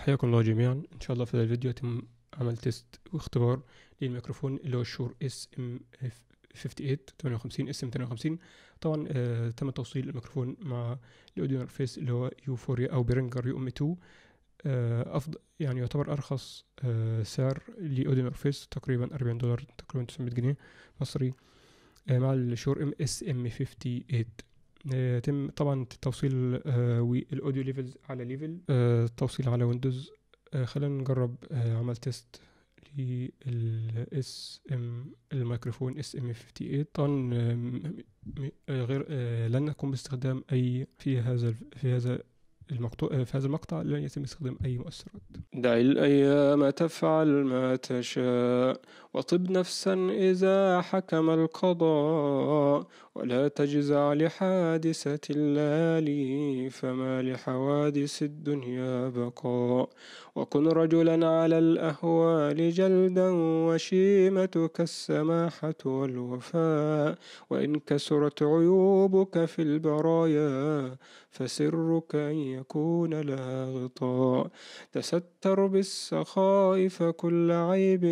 حياكم الله جميعا ان شاء الله في هذا الفيديو يتم عمل تيست واختبار للميكروفون اللي هو الشور اس ام 58 58 اس ام 58 طبعا آه، تم توصيل الميكروفون مع الاوديو انترفيس اللي هو يوفوريا او برينجر يو ام 2 آه، افضل يعني يعتبر ارخص آه، سعر لاوديو انترفيس تقريبا 40 دولار تقريبا 900 جنيه مصري مع الشور ام اس ام 58 يتم آه، طبعا التوصيل آه، الاوديو ليفلز على ليفل التوصيل آه، على ويندوز خلينا نجرب عمل تيست للاس ام الميكروفون اس ام 58 طبعا غير لن نقوم باستخدام اي في هذا في هذا المقطوع في هذا المقطع لا يتم استخدام أي مؤثرات دع الأيام تفعل ما تشاء وطب نفسا إذا حكم القضاء ولا تجزع لحادثة الليالي فما لحوادث الدنيا بقاء وكن رجلا على الأهوال جلدا وشيمتك السماحة والوفاء وإن كسرت عيوبك في البرايا فسرك أن يكون لها غطاء تستر بالسخاء فكل عيب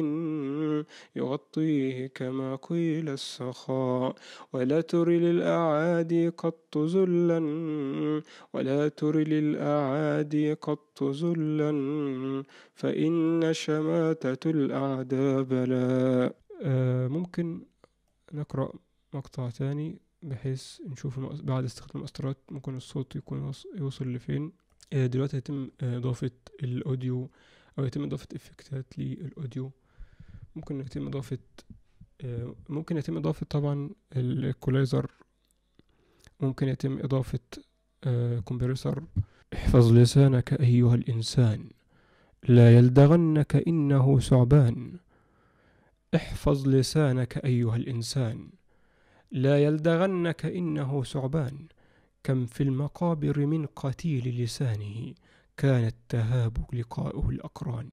يغطيه كما قيل السخاء ولا تر للأعادي قط ذلا ولا تر للأعادي قط ذلا فإن شماتة الأعداء بلاء آه، ممكن نقرأ مقطع ثاني بحيث نشوف بعد استخدام الأسطرات ممكن الصوت يكون يوصل لفين آه، دلوقتي هيتم آه، إضافة الأوديو أو يتم إضافة إفكتات للأوديو ممكن يتم إضافة آه، ممكن يتم إضافة طبعا الإيكولايزر ممكن يتم إضافة كومبريسر احفظ لسانك أيها الإنسان لا يلدغنك إنه ثعبان احفظ لسانك أيها الإنسان لا يلدغنك إنه ثعبان كم في المقابر من قتيل لسانه كان التهاب لقاؤه الأقران